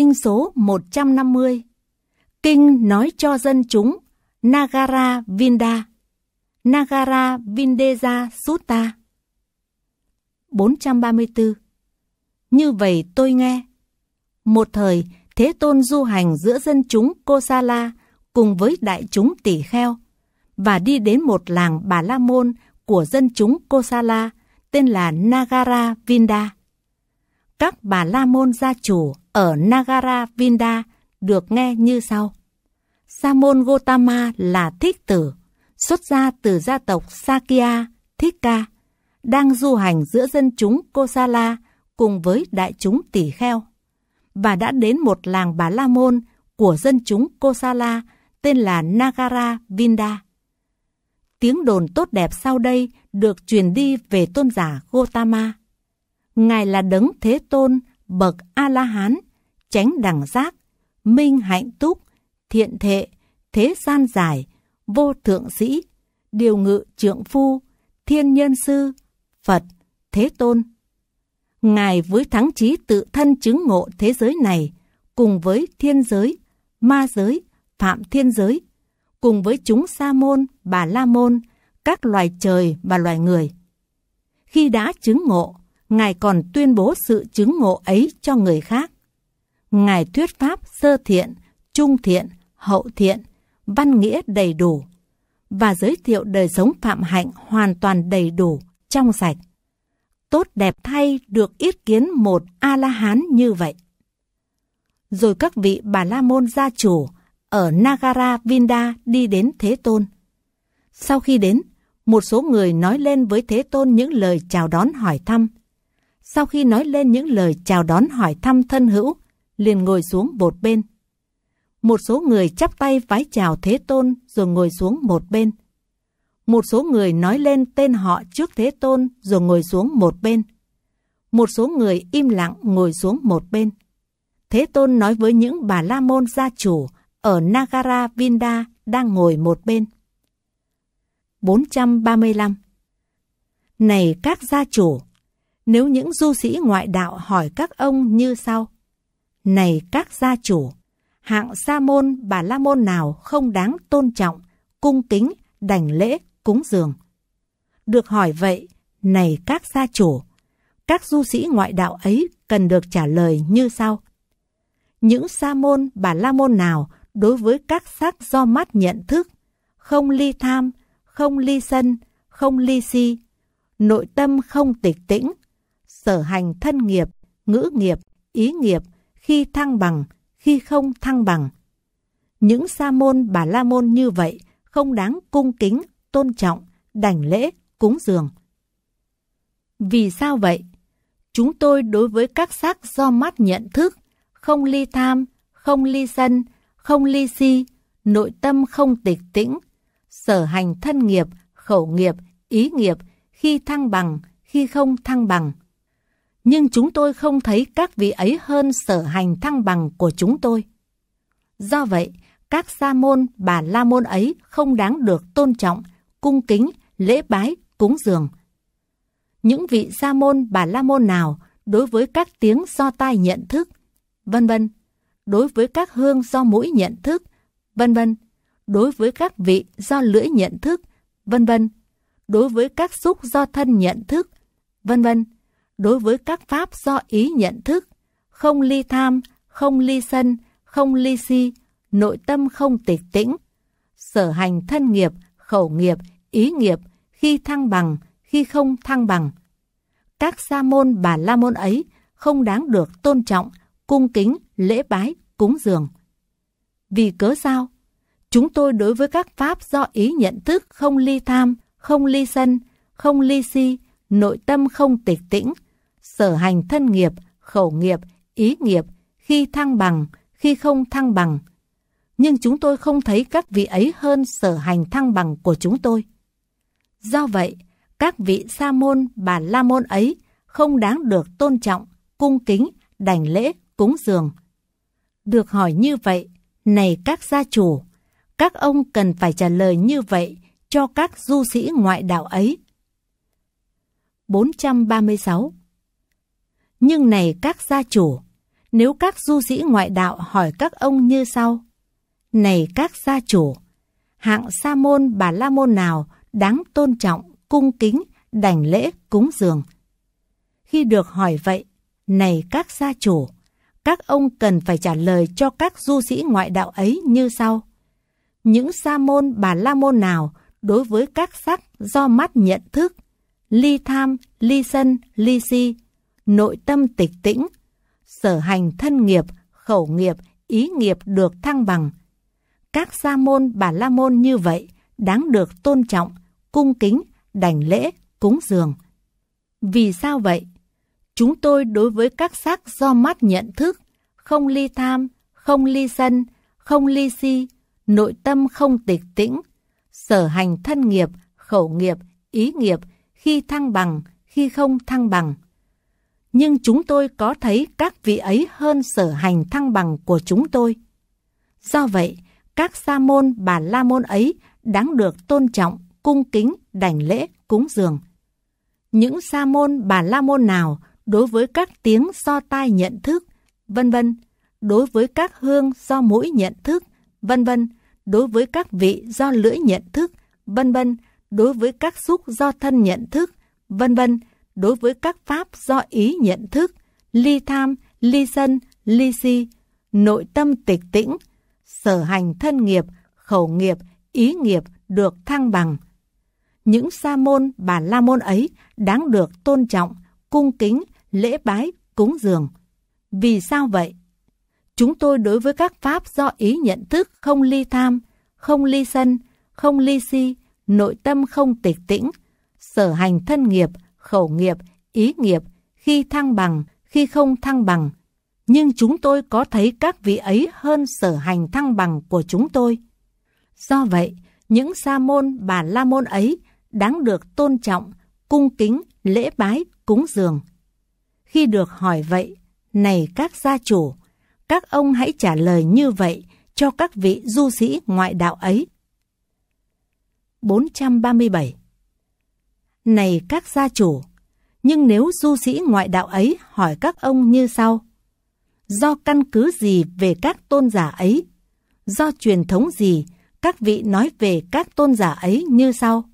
Kinh số 150 Kinh nói cho dân chúng Nagara Vinda Nagara Vindeja Sutta 434 Như vậy tôi nghe Một thời Thế Tôn du hành giữa dân chúng Kosala cùng với đại chúng tỷ kheo và đi đến một làng Bà La Môn của dân chúng Kosala tên là Nagara Vinda các bà La Môn gia chủ ở Nagara Vinda được nghe như sau. Sa môn Gotama là thích tử, xuất gia từ gia tộc Sakya, Thích Ca, đang du hành giữa dân chúng Kosala cùng với đại chúng tỷ kheo. Và đã đến một làng Bà La Môn của dân chúng Kosala tên là Nagara Vinda. Tiếng đồn tốt đẹp sau đây được truyền đi về tôn giả Gotama. Ngài là đấng thế tôn, bậc A-la-hán, tránh đẳng giác, minh hạnh túc, thiện thệ, thế gian giải, vô thượng sĩ, điều ngự trượng phu, thiên nhân sư, Phật, thế tôn. Ngài với thắng trí tự thân chứng ngộ thế giới này, cùng với thiên giới, ma giới, phạm thiên giới, cùng với chúng sa môn, bà la môn, các loài trời và loài người. Khi đã chứng ngộ, Ngài còn tuyên bố sự chứng ngộ ấy cho người khác. Ngài thuyết pháp sơ thiện, trung thiện, hậu thiện, văn nghĩa đầy đủ và giới thiệu đời sống phạm hạnh hoàn toàn đầy đủ, trong sạch. Tốt đẹp thay được yết kiến một A-la-hán như vậy. Rồi các vị bà La Môn gia chủ ở Nagara Vinda đi đến Thế Tôn. Sau khi đến, một số người nói lên với Thế Tôn những lời chào đón hỏi thăm, sau khi nói lên những lời chào đón hỏi thăm thân hữu, liền ngồi xuống một bên. Một số người chắp tay vái chào Thế Tôn rồi ngồi xuống một bên. Một số người nói lên tên họ trước Thế Tôn rồi ngồi xuống một bên. Một số người im lặng ngồi xuống một bên. Thế Tôn nói với những bà La Môn gia chủ ở Nagara Vinda đang ngồi một bên. 435 Này các gia chủ, nếu những du sĩ ngoại đạo hỏi các ông như sau. Này các gia chủ, hạng sa môn bà la môn nào không đáng tôn trọng, cung kính, đảnh lễ, cúng dường? Được hỏi vậy, này các gia chủ, các du sĩ ngoại đạo ấy cần được trả lời như sau. Những sa môn bà la môn nào đối với các sắc do mắt nhận thức, không ly tham, không ly sân, không ly si, nội tâm không tịch tĩnh, sở hành thân nghiệp, ngữ nghiệp, ý nghiệp, khi thăng bằng, khi không thăng bằng. Những sa môn bà la môn như vậy không đáng cung kính, tôn trọng, đảnh lễ, cúng dường. Vì sao vậy? Chúng tôi đối với các xác do mắt nhận thức, không ly tham, không ly sân, không ly si, nội tâm không tịch tĩnh, sở hành thân nghiệp, khẩu nghiệp, ý nghiệp, khi thăng bằng, khi không thăng bằng nhưng chúng tôi không thấy các vị ấy hơn sở hành thăng bằng của chúng tôi. Do vậy, các sa môn, bà la môn ấy không đáng được tôn trọng, cung kính, lễ bái, cúng dường. Những vị sa môn, bà la môn nào đối với các tiếng do tai nhận thức, vân vân, đối với các hương do mũi nhận thức, vân vân, đối với các vị do lưỡi nhận thức, vân vân, đối với các xúc do thân nhận thức, vân vân đối với các pháp do ý nhận thức, không ly tham, không ly sân, không ly si, nội tâm không tịch tĩnh. Sở hành thân nghiệp, khẩu nghiệp, ý nghiệp khi thăng bằng, khi không thăng bằng. Các sa môn bà la môn ấy không đáng được tôn trọng, cung kính, lễ bái, cúng dường. Vì cớ sao? Chúng tôi đối với các pháp do ý nhận thức không ly tham, không ly sân, không ly si, nội tâm không tịch tĩnh, sở hành thân nghiệp, khẩu nghiệp, ý nghiệp, khi thăng bằng, khi không thăng bằng. Nhưng chúng tôi không thấy các vị ấy hơn sở hành thăng bằng của chúng tôi. Do vậy, các vị sa môn bà la môn ấy không đáng được tôn trọng, cung kính, đảnh lễ, cúng dường. Được hỏi như vậy, này các gia chủ, các ông cần phải trả lời như vậy cho các du sĩ ngoại đạo ấy. 436 nhưng này các gia chủ, nếu các du sĩ ngoại đạo hỏi các ông như sau. Này các gia chủ, hạng sa môn bà la môn nào đáng tôn trọng, cung kính, đảnh lễ, cúng dường? Khi được hỏi vậy, này các gia chủ, các ông cần phải trả lời cho các du sĩ ngoại đạo ấy như sau. Những sa môn bà la môn nào đối với các sắc do mắt nhận thức, ly tham, ly sân, ly si, nội tâm tịch tĩnh, sở hành thân nghiệp, khẩu nghiệp, ý nghiệp được thăng bằng. Các gia môn bà la môn như vậy đáng được tôn trọng, cung kính, đảnh lễ, cúng dường. Vì sao vậy? Chúng tôi đối với các sắc do mắt nhận thức, không ly tham, không ly sân, không ly si, nội tâm không tịch tĩnh, sở hành thân nghiệp, khẩu nghiệp, ý nghiệp khi thăng bằng, khi không thăng bằng nhưng chúng tôi có thấy các vị ấy hơn sở hành thăng bằng của chúng tôi. Do vậy, các sa môn bà la môn ấy đáng được tôn trọng, cung kính, đảnh lễ, cúng dường. Những sa môn bà la môn nào đối với các tiếng do tai nhận thức, vân vân, đối với các hương do mũi nhận thức, vân vân, đối với các vị do lưỡi nhận thức, vân vân, đối với các xúc do thân nhận thức, vân vân đối với các pháp do ý nhận thức, ly tham, ly sân, ly si, nội tâm tịch tĩnh, sở hành thân nghiệp, khẩu nghiệp, ý nghiệp được thăng bằng. Những sa môn bà la môn ấy đáng được tôn trọng, cung kính, lễ bái, cúng dường. Vì sao vậy? Chúng tôi đối với các pháp do ý nhận thức không ly tham, không ly sân, không ly si, nội tâm không tịch tĩnh, sở hành thân nghiệp, khẩu nghiệp, ý nghiệp, khi thăng bằng, khi không thăng bằng. Nhưng chúng tôi có thấy các vị ấy hơn sở hành thăng bằng của chúng tôi. Do vậy, những sa môn bà la môn ấy đáng được tôn trọng, cung kính, lễ bái, cúng dường. Khi được hỏi vậy, này các gia chủ, các ông hãy trả lời như vậy cho các vị du sĩ ngoại đạo ấy. 437 này các gia chủ, nhưng nếu du sĩ ngoại đạo ấy hỏi các ông như sau, do căn cứ gì về các tôn giả ấy, do truyền thống gì các vị nói về các tôn giả ấy như sau.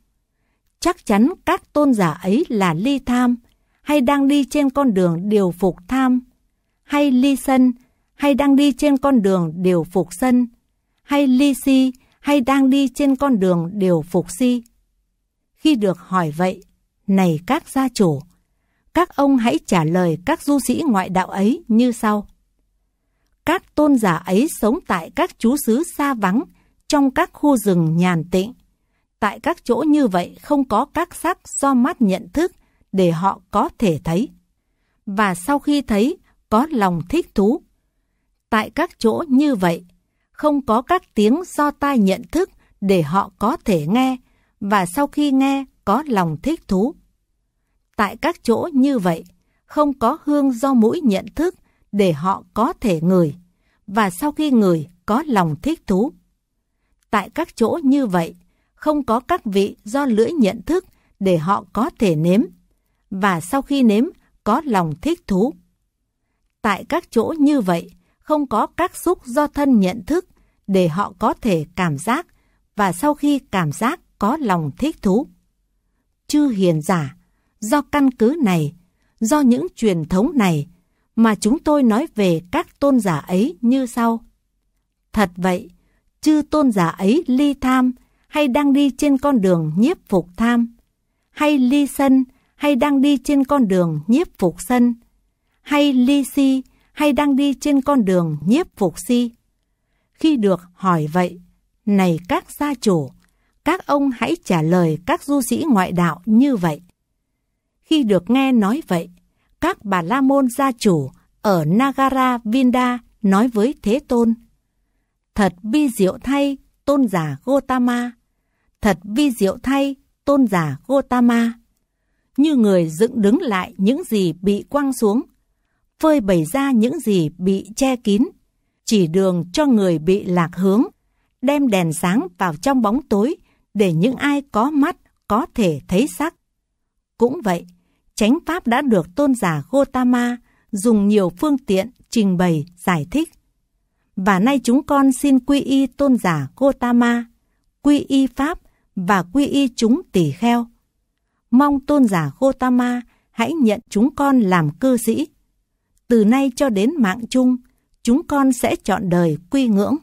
Chắc chắn các tôn giả ấy là ly tham, hay đang đi trên con đường điều phục tham, hay ly sân, hay đang đi trên con đường điều phục sân, hay ly si, hay đang đi trên con đường điều phục si khi được hỏi vậy. Này các gia chủ, các ông hãy trả lời các du sĩ ngoại đạo ấy như sau. Các tôn giả ấy sống tại các chú xứ xa vắng, trong các khu rừng nhàn tịnh. Tại các chỗ như vậy không có các sắc do mắt nhận thức để họ có thể thấy. Và sau khi thấy, có lòng thích thú. Tại các chỗ như vậy, không có các tiếng do tai nhận thức để họ có thể nghe và sau khi nghe có lòng thích thú. Tại các chỗ như vậy, không có hương do mũi nhận thức để họ có thể ngửi, và sau khi ngửi có lòng thích thú. Tại các chỗ như vậy, không có các vị do lưỡi nhận thức để họ có thể nếm, và sau khi nếm có lòng thích thú. Tại các chỗ như vậy, không có các xúc do thân nhận thức để họ có thể cảm giác, và sau khi cảm giác có lòng thích thú. Chư hiền giả, do căn cứ này, do những truyền thống này mà chúng tôi nói về các tôn giả ấy như sau. Thật vậy, chư tôn giả ấy ly tham hay đang đi trên con đường nhiếp phục tham, hay ly sân hay đang đi trên con đường nhiếp phục sân, hay ly si hay đang đi trên con đường nhiếp phục si. Khi được hỏi vậy, này các gia chủ, các ông hãy trả lời các du sĩ ngoại đạo như vậy. Khi được nghe nói vậy, các bà La Môn gia chủ ở Nagara Vinda nói với Thế Tôn, Thật vi diệu thay, tôn giả Gotama, thật vi diệu thay, tôn giả Gotama. Như người dựng đứng lại những gì bị quăng xuống, phơi bày ra những gì bị che kín, chỉ đường cho người bị lạc hướng, đem đèn sáng vào trong bóng tối để những ai có mắt có thể thấy sắc. Cũng vậy, chánh pháp đã được tôn giả Gotama dùng nhiều phương tiện trình bày giải thích. Và nay chúng con xin quy y tôn giả Gotama, quy y pháp và quy y chúng tỷ kheo. Mong tôn giả Gotama hãy nhận chúng con làm cư sĩ. Từ nay cho đến mạng chung, chúng con sẽ chọn đời quy ngưỡng.